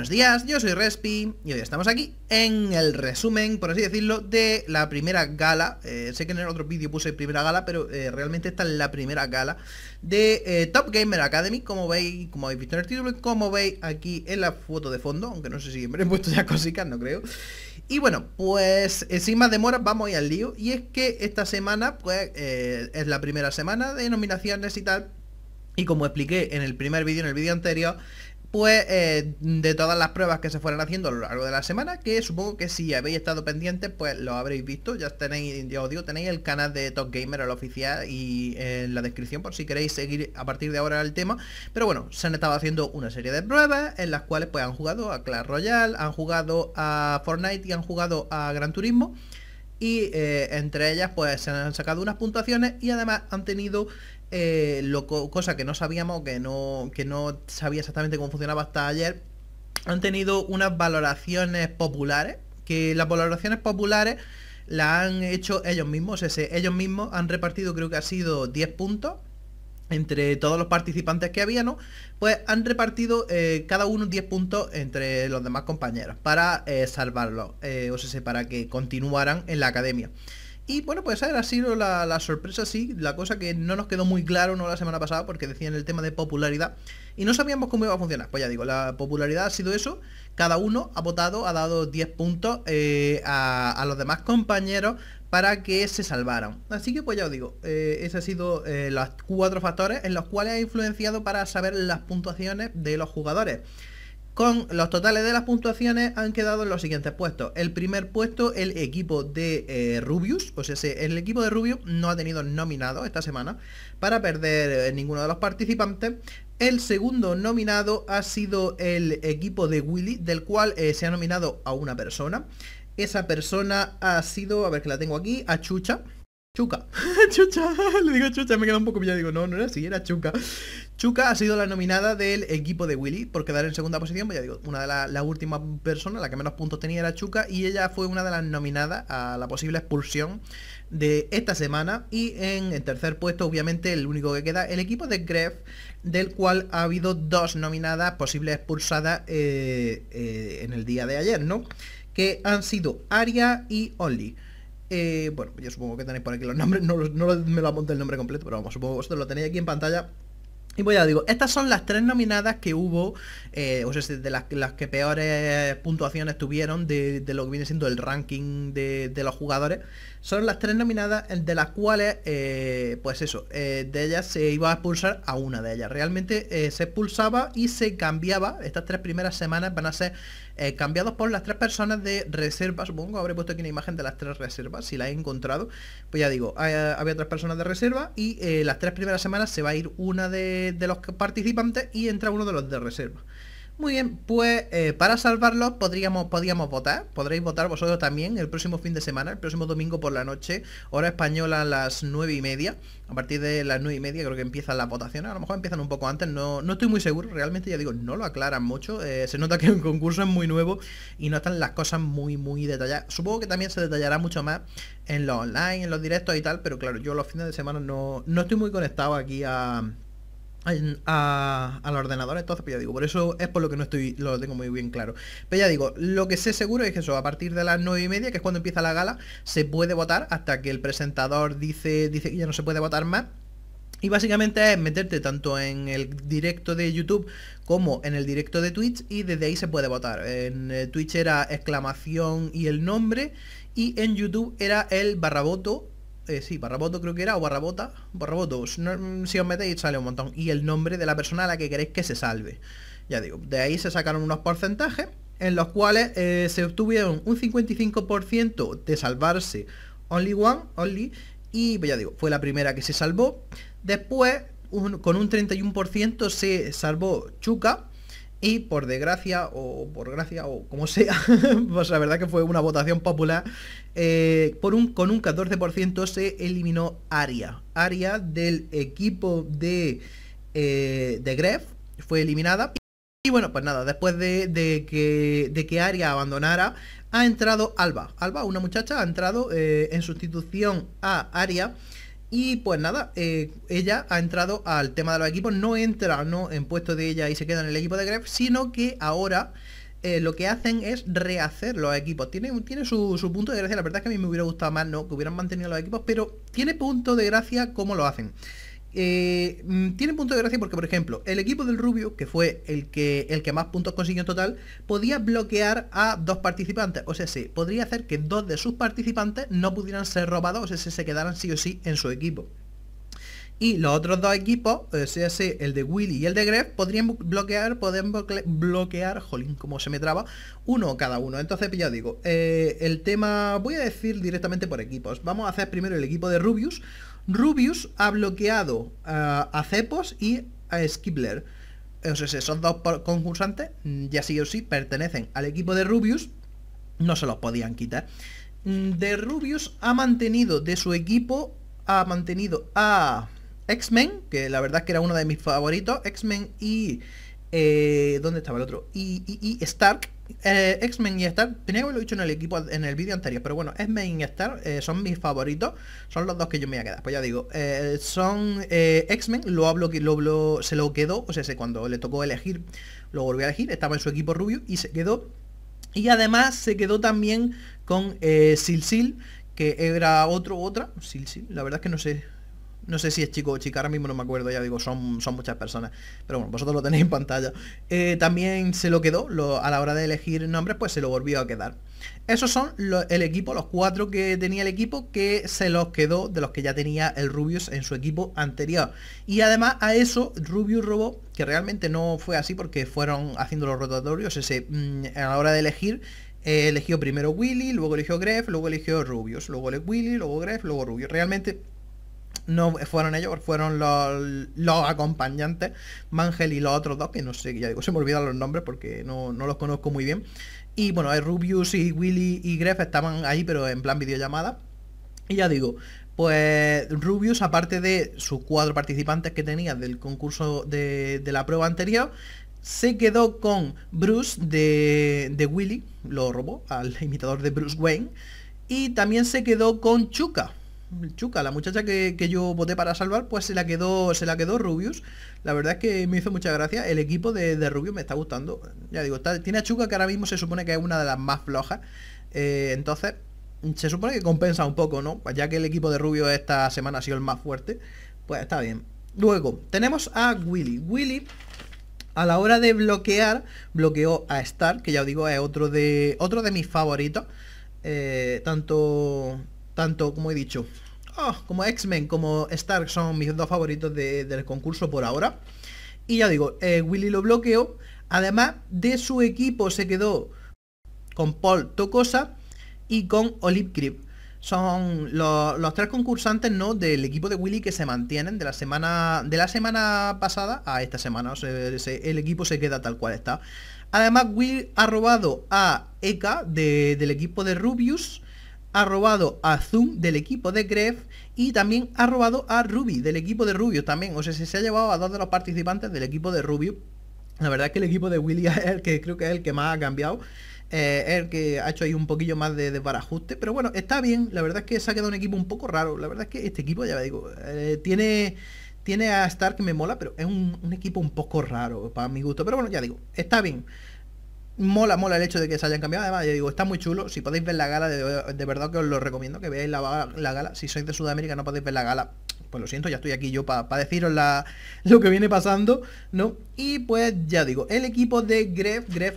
Buenos días, yo soy Respi y hoy estamos aquí en el resumen, por así decirlo, de la primera gala. Eh, sé que en el otro vídeo puse primera gala, pero eh, realmente está es la primera gala de eh, Top Gamer Academy, como veis, como habéis visto en el título y como veis aquí en la foto de fondo, aunque no sé si siempre he puesto ya cositas, no creo. Y bueno, pues sin más demora, vamos al lío. Y es que esta semana, pues, es la primera semana de nominaciones y tal. Y como expliqué en el primer vídeo, en el vídeo anterior, pues eh, de todas las pruebas que se fueron haciendo a lo largo de la semana, que supongo que si habéis estado pendientes, pues lo habréis visto, ya tenéis, ya os digo, tenéis el canal de Top Gamer, el oficial, y eh, en la descripción por si queréis seguir a partir de ahora el tema, pero bueno, se han estado haciendo una serie de pruebas en las cuales pues han jugado a Clash Royale, han jugado a Fortnite y han jugado a Gran Turismo, y eh, entre ellas pues se han sacado unas puntuaciones y además han tenido eh, lo, cosa que no sabíamos, que no, que no sabía exactamente cómo funcionaba hasta ayer, han tenido unas valoraciones populares, que las valoraciones populares las han hecho ellos mismos, ellos mismos han repartido creo que ha sido 10 puntos entre todos los participantes que había, Pues han repartido eh, cada uno 10 puntos entre los demás compañeros para eh, salvarlos, o sea, para que continuaran en la academia. Y bueno, pues esa ha sido la, sorpresa, sí, la cosa que no nos quedó muy claro no la semana pasada porque decían el tema de popularidad y no sabíamos cómo iba a funcionar. Pues ya digo, la popularidad ha sido eso, cada uno ha votado, ha dado 10 puntos eh, a, los demás compañeros para que se salvaran. Así que pues ya os digo, esos eh, ese ha sido eh, los cuatro factores en los cuales ha influenciado para saber las puntuaciones de los jugadores. Con los totales de las puntuaciones han quedado en los siguientes puestos. El primer puesto, el equipo de eh, Rubius, o sea, el equipo de Rubius no ha tenido nominado esta semana para perder eh, ninguno de los participantes. El segundo nominado ha sido el equipo de Willy, del cual eh, se ha nominado a una persona. Esa persona ha sido, a ver que la tengo aquí, a Chucha. Chuca, Chucha, le digo Chucha, me queda un poco pillado, digo, no, no era así, era Chuca. Chuca ha sido la nominada del equipo de Willy por quedar en segunda posición, pues ya digo, una de las últimas personas, la que menos puntos tenía era Chuca, y ella fue una de las nominadas a la posible expulsión de esta semana. Y en el tercer puesto, obviamente, el único que queda, el equipo de Gref, del cual ha habido dos nominadas posibles expulsadas eh, eh, en el día de ayer, ¿no? Que han sido Aria y Only. Eh, bueno, yo supongo que tenéis por aquí los nombres, no, me lo aponte el nombre completo, pero vamos, supongo que vosotros lo tenéis aquí en pantalla. Y pues ya digo, estas son las tres nominadas que hubo, eh, o sea, de las, que peores puntuaciones tuvieron de, lo que viene siendo el ranking de, los jugadores. Son las tres nominadas de las cuales, eh, pues eso, eh, de ellas se iba a expulsar a una de ellas. Realmente se expulsaba y se cambiaba. Estas tres primeras semanas van a ser cambiados por las tres personas de reserva. Supongo habré puesto aquí una imagen de las tres reservas, si la he encontrado. Pues ya digo, había tres personas de reserva y las tres primeras semanas se va a ir una de eh, de, los participantes y entra uno de los de reserva. Muy bien, pues eh, para salvarlos podríamos, podríamos votar, podréis votar vosotros también el próximo fin de semana, el próximo domingo por la noche, hora española a las nueve y media. A partir de las nueve y media creo que empiezan las votaciones, a lo mejor empiezan un poco antes, no, no estoy muy seguro, realmente ya digo, no lo aclaran mucho, eh, se nota que el concurso es muy nuevo y no están las cosas muy, muy detalladas. Supongo que también se detallará mucho más en los online, en los directos y tal, pero claro, yo los fines de semana no, no estoy muy conectado aquí a al a, ordenador, entonces pues ya digo, por eso es por lo que no estoy, lo tengo muy bien claro. Pero pues ya digo, lo que sé seguro es que eso, a partir de las 9 y media, que es cuando empieza la gala, se puede votar hasta que el presentador dice, dice que ya no se puede votar más. Y básicamente es meterte tanto en el directo de YouTube como en el directo de Twitch y desde ahí se puede votar. En eh, Twitch era exclamación y el nombre y en YouTube era el barraboto eh, sí, Barraboto creo que era, o Barrabota, Barraboto, mm, si os metéis sale un montón, y el nombre de la persona a la que queréis que se salve. Ya digo, de ahí se sacaron unos porcentajes en los cuales eh, se obtuvieron un 55% de salvarse Only One, Only, y pues ya digo, fue la primera que se salvó. Después, con un 31% se salvó Chuka, y por desgracia, o por gracia, o como sea, pues la verdad que fue una votación popular, eh, por un, con un 14% se eliminó Aria. Aria del equipo de, eh, Gref fue eliminada. Y bueno, pues nada, después de, de, que, de Aria abandonara, ha entrado Alba. Alba, una muchacha, ha entrado eh, en sustitución a Aria. Y pues nada, eh, ella ha entrado al tema de los equipos, no entra ¿no? en puesto de ella y se queda en el equipo de Gref, sino que ahora eh, lo que hacen es rehacer los equipos. Tiene, tiene su, punto de gracia, la verdad es que a mí me hubiera gustado más ¿no? que hubieran mantenido los equipos, pero tiene punto de gracia cómo lo hacen eh, mm, tiene punto de gracia porque, por ejemplo, el equipo del Rubio, que fue el que, el que más puntos consiguió en total, podía bloquear a dos participantes. O sea, sí, podría hacer que dos de sus participantes no pudieran ser robados, o sea, se, se quedaran sí o sí en su equipo. Y los otros dos equipos, o sea, sí, el de Willy y el de Gref, podrían bloquear, podrían bloquear, jolín, como se me traba, uno cada uno. Entonces, pues ya digo, eh, el tema, voy a decir directamente por equipos. Vamos a hacer primero el equipo de Rubius. Rubius ha bloqueado a Cepos y a Skibler, esos son dos concursantes, mm, ya sí o sí pertenecen al equipo de Rubius, no se los podían quitar. Mm, de Rubius ha mantenido de su equipo, ha mantenido a X-Men, que la verdad es que era uno de mis favoritos, X-Men y... Eh, ¿Dónde estaba el otro? Y, y, y Stark, eh, X-Men y Star, tenía que haberlo dicho en el equipo en el vídeo anterior, pero bueno, X-Men y Star eh, son mis favoritos, son los dos que yo me voy a quedar. Pues ya digo, eh, son X-Men, lo hablo que lo, se lo quedó, o sea, cuando le tocó elegir, lo volvió a elegir, estaba en su equipo rubio y se quedó. Y además se quedó también con Sil-Sil que era otro otra, Sil-Sil, la verdad es que no sé no sé si es chico o chica, ahora mismo no me acuerdo, ya digo, son, son muchas personas, pero bueno, vosotros lo tenéis en pantalla. Eh, también se lo quedó, a la hora de elegir nombres, pues se lo volvió a quedar. Esos son el equipo, los cuatro que tenía el equipo, que se los quedó de los que ya tenía el Rubius en su equipo anterior. Y además a eso Rubius robó, que realmente no fue así porque fueron haciendo los rotatorios, mm, a la hora de elegir, eh, eligió primero Willy, luego eligió Gref, luego eligió Rubius, luego Willy, luego Gref, luego Rubius. Realmente no fueron ellos, fueron los, acompañantes, Mangel y los otros dos, que no sé, ya digo, se me olvidan los nombres porque no, los conozco muy bien. Y bueno, eh, Rubius y Willy y Gref estaban ahí, pero en plan videollamada. Y ya digo, pues Rubius, aparte de sus cuatro participantes que tenía del concurso de, la prueba anterior, se quedó con Bruce de, de Willy, lo robó al imitador de Bruce Wayne, y también se quedó con Chuka, Chuca, la muchacha que, yo voté para salvar, pues se la quedó, se la quedó Rubius. La verdad es que me hizo mucha gracia. El equipo de, de Rubius me está gustando. Ya digo, tiene a Chuca que ahora mismo se supone que es una de las más flojas. Eh, entonces, se supone que compensa un poco, ¿no? Pues ya que el equipo de Rubius esta semana ha sido el más fuerte, pues está bien. Luego, tenemos a Willy. Willy, a la hora de bloquear, bloqueó a Star, que ya os digo, es otro de, otro de mis favoritos. Eh, tanto tanto, como he dicho, ah, como X-Men, como Stark son mis dos favoritos del concurso por ahora. Y ya digo, eh, Willy lo bloqueó. Además de su equipo se quedó con Paul Tocosa y con Olive Grip. Son los, tres concursantes ¿no? del equipo de Willy que se mantienen de la semana, de la semana pasada a esta semana. el equipo se queda tal cual está. Además, Will ha robado a Eka del equipo de Rubius ha robado a Zoom del equipo de Gref y también ha robado a Ruby del equipo de Rubio también. O sea, se, se ha llevado a dos de los participantes del equipo de Rubio. La verdad es que el equipo de Willy es el que creo que es el que más ha cambiado. Eh, es el que ha hecho ahí un poquillo más de, desbarajuste. Pero bueno, está bien. La verdad es que se ha quedado un equipo un poco raro. La verdad es que este equipo, ya digo, eh, tiene tiene a Stark que me mola, pero es un, un, equipo un poco raro para mi gusto. Pero bueno, ya digo, está bien mola, mola el hecho de que se hayan cambiado. Además, yo digo, está muy chulo. Si podéis ver la gala, de, verdad que os lo recomiendo, que veáis la, gala. Si sois de Sudamérica no podéis ver la gala. Pues lo siento, ya estoy aquí yo para deciros la, lo que viene pasando, ¿no? Y pues ya digo, el equipo de Gref, Gref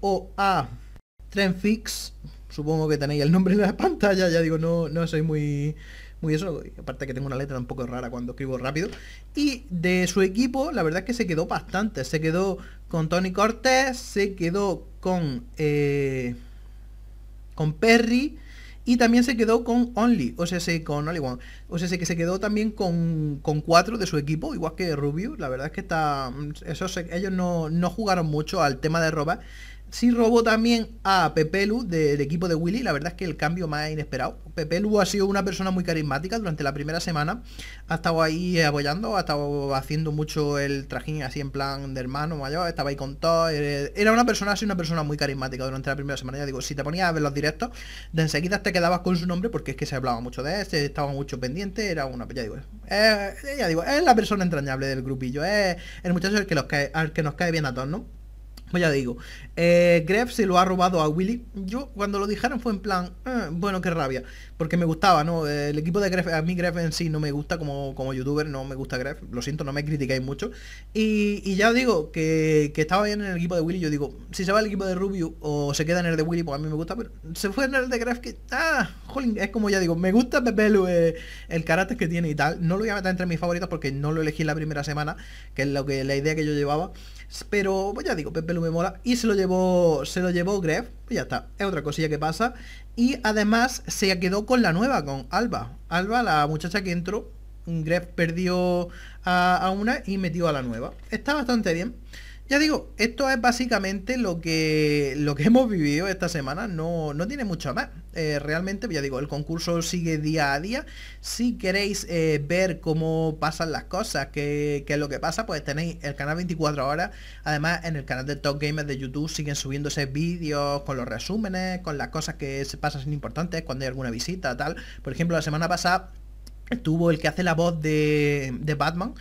o a Trenfix. Supongo que tenéis el nombre en la pantalla, ya digo, no, no soy muy muy eso. Aparte que tengo una letra un poco rara cuando escribo rápido. Y de su equipo, la verdad es que se quedó bastante. Se quedó con Tony Cortés, se quedó con, eh, con Perry. Y también se quedó con Only, o sea, se, con Only One. O sea, que se quedó también con, cuatro de su equipo, igual que Rubio. La verdad es que está. Mm, eso ellos no, no jugaron mucho al tema de robar. Sí robó también a Pepelu del equipo de Willy, la verdad es que el cambio más inesperado. Pepelu ha sido una persona muy carismática durante la primera semana, ha estado ahí apoyando, ha estado haciendo mucho el trajín así en plan de hermano mayor, estaba ahí con todo. Eh, era una persona así, una persona muy carismática durante la primera semana. Ya digo, si te ponías a ver los directos, de enseguida te quedabas con su nombre porque es que se hablaba mucho de este estaba mucho pendiente, era una, ya digo, es, eh, ya digo, es la persona entrañable del grupillo, es eh, el muchacho que, al que nos cae bien a todos, ¿no? Pues ya digo, eh, se lo ha robado a Willy. Yo cuando lo dijeron fue en plan, eh, bueno, qué rabia. Porque me gustaba, ¿no? Eh, el equipo de Gref, a mí Gref en sí no me gusta como, como youtuber, no me gusta Gref. Lo siento, no me criticáis mucho. Y, ya digo que, estaba bien en el equipo de Willy. Yo digo, si se va el equipo de Rubio o se queda en el de Willy, pues a mí me gusta. Pero se fue en el de Gref que, ah, es como ya digo, me gusta Pepe Lu, eh, el carácter que tiene y tal. No lo voy a meter entre mis favoritos porque no lo elegí la primera semana, que es lo que la idea que yo llevaba. Pero pues ya digo, Pepe lo me mola. Y se lo llevó. Se lo llevó Grev y ya está. Es otra cosilla que pasa. Y además se quedó con la nueva, con Alba. Alba, la muchacha que entró. Gref perdió a, a una y metió a la nueva. Está bastante bien. Ya digo, esto es básicamente lo que, lo que hemos vivido esta semana, no, no tiene mucho más. Eh, realmente, ya digo, el concurso sigue día a día. Si queréis eh, ver cómo pasan las cosas, qué, es lo que pasa, pues tenéis el canal 24 horas. Además, en el canal de Top gamer de YouTube siguen subiéndose vídeos con los resúmenes, con las cosas que se pasan importantes, cuando hay alguna visita, tal. Por ejemplo, la semana pasada tuvo el que hace la voz de, de Batman.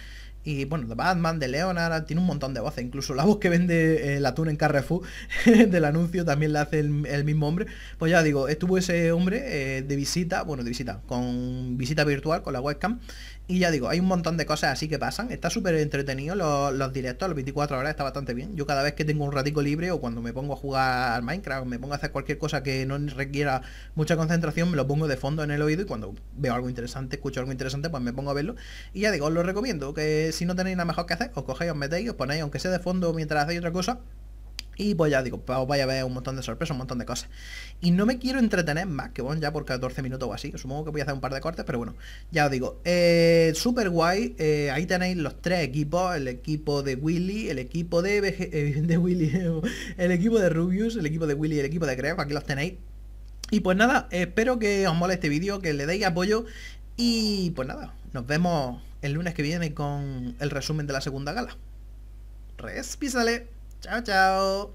Y bueno, de Batman, de Leonardo, tiene un montón de voces. Incluso la voz que vende eh, la el atún en Carrefour del anuncio también la hace el, mismo hombre. Pues ya digo, estuvo ese hombre eh, de visita, bueno, de visita, con visita virtual, con la webcam, y ya digo, hay un montón de cosas así que pasan. Está súper entretenido los, los directos, los 24 horas está bastante bien. Yo cada vez que tengo un ratico libre o cuando me pongo a jugar al Minecraft, me pongo a hacer cualquier cosa que no requiera mucha concentración, me lo pongo de fondo en el oído y cuando veo algo interesante, escucho algo interesante, pues me pongo a verlo. Y ya digo, os lo recomiendo, que si no tenéis nada mejor que hacer, os cogéis, os metéis, os ponéis, aunque sea de fondo mientras hacéis otra cosa, y pues ya digo, os vaya a ver un montón de sorpresas, un montón de cosas. Y no me quiero entretener más, que bueno, ya por 14 minutos o así. Supongo que voy a hacer un par de cortes, pero bueno, ya os digo. Eh, super guay, eh, ahí tenéis los tres equipos, el equipo de Willy, el equipo de, eh, de Willy, el equipo de Rubius, el equipo de Willy y el equipo de Creo aquí los tenéis. Y pues nada, espero que os mole este vídeo, que le deis apoyo y pues nada, nos vemos el lunes que viene con el resumen de la segunda gala. Respísale. Chao, chao.